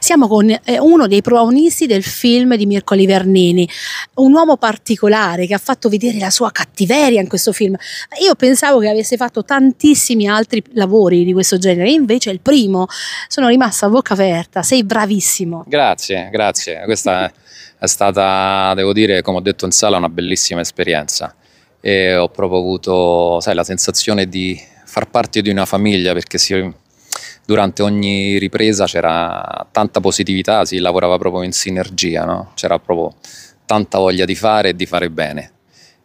Siamo con eh, uno dei protagonisti del film di Mirko Livernini, un uomo particolare che ha fatto vedere la sua cattiveria in questo film. Io pensavo che avesse fatto tantissimi altri lavori di questo genere, invece è il primo. Sono rimasta a bocca aperta, sei bravissimo. Grazie, grazie. Questa è stata, devo dire, come ho detto in sala, una bellissima esperienza. E ho proprio avuto sai, la sensazione di far parte di una famiglia perché si durante ogni ripresa c'era tanta positività, si lavorava proprio in sinergia, no? c'era proprio tanta voglia di fare e di fare bene.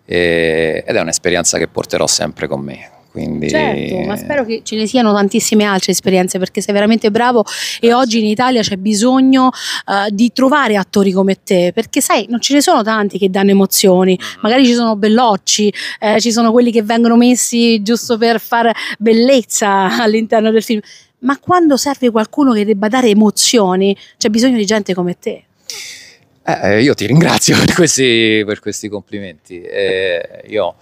E, ed è un'esperienza che porterò sempre con me. Quindi... Certo, ma spero che ce ne siano tantissime altre esperienze perché sei veramente bravo e oggi in Italia c'è bisogno uh, di trovare attori come te perché sai non ce ne sono tanti che danno emozioni, mm-hmm. magari ci sono bellocci, eh, ci sono quelli che vengono messi giusto per far bellezza all'interno del film, ma quando serve qualcuno che debba dare emozioni, c'è bisogno di gente come te. Eh, eh io ti ringrazio per questi, per questi complimenti. Eh, io,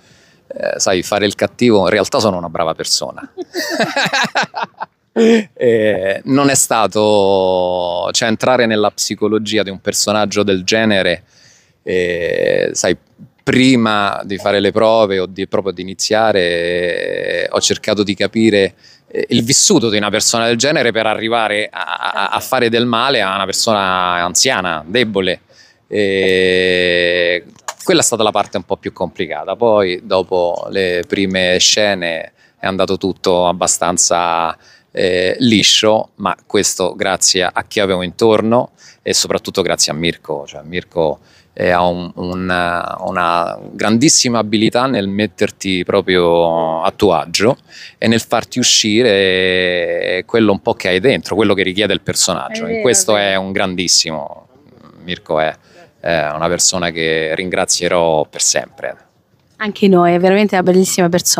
eh, sai, fare il cattivo, in realtà sono una brava persona. Eh, non è stato, cioè entrare nella psicologia di un personaggio del genere, eh, sai, prima di fare le prove o di, proprio di iniziare eh, ho cercato di capire eh, il vissuto di una persona del genere per arrivare a, a certo. fare del male a una persona anziana, debole. E quella è stata la parte un po' più complicata. Poi dopo le prime scene è andato tutto abbastanza eh, liscio, ma questo grazie a chi avevo intorno e soprattutto grazie a Mirko. Cioè, Mirko eh, ha un, un, eh, una grandissima abilità nel metterti proprio a tuo agio e nel farti uscire eh, quello un po' che hai dentro, quello che richiede il personaggio. In questo è un grandissimo. Mirko è, è una persona che ringrazierò per sempre. Anche noi, è veramente una bellissima persona.